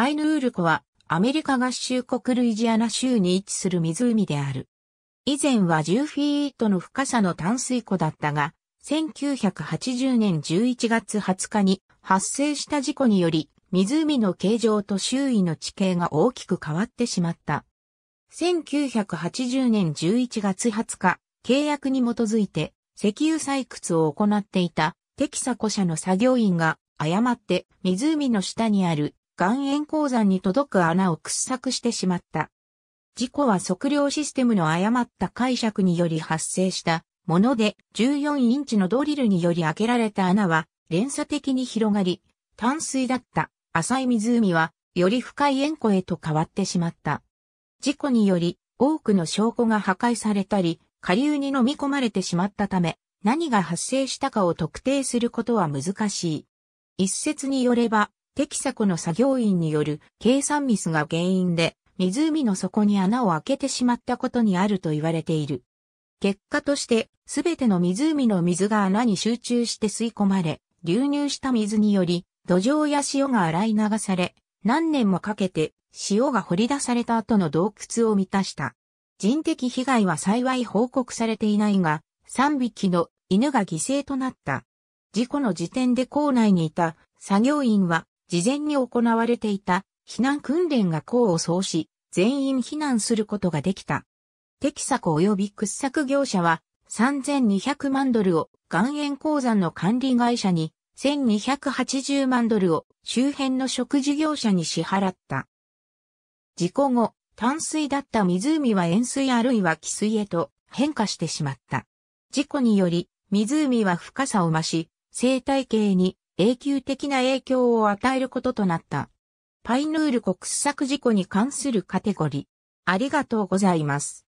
アイヌール湖はアメリカ合衆国ルイジアナ州に位置する湖である。以前は10フィートの深さの淡水湖だったが、1980年11月20日に発生した事故により、湖の形状と周囲の地形が大きく変わってしまった。1980年11月20日、契約に基づいて石油採掘を行っていたテキサコ社の作業員が誤って湖の下にある岩塩鉱山に届く穴を掘削してしまった。事故は測量システムの誤った解釈により発生したもので、14インチのドリルにより開けられた穴は連鎖的に広がり、淡水だった浅い湖はより深い塩湖へと変わってしまった。事故により多くの証拠が破壊されたり、下流に飲み込まれてしまったため、何が発生したかを特定することは難しい。一説によれば、テキサコの作業員による計算ミスが原因で、湖の底に穴を開けてしまったことにあると言われている。結果として、すべての湖の水が穴に集中して吸い込まれ、流入した水により、土壌や塩が洗い流され、何年もかけて塩が掘り出された後の洞窟を満たした。人的被害は幸い報告されていないが、3匹の犬が犠牲となった。事故の時点で校内にいた作業員は事前に行われていた避難訓練が功を奏し、全員避難することができた。テキサコ及び掘削業者は3200万ドルを岩塩鉱山の管理会社に1280万ドルを周辺の食事業者に支払った。事故後、淡水だった湖は塩水あるいは汽水へと変化してしまった。事故により、湖は深さを増し、生態系に永久的な影響を与えることとなった。パイヌール国施策事故に関するカテゴリー。ありがとうございます。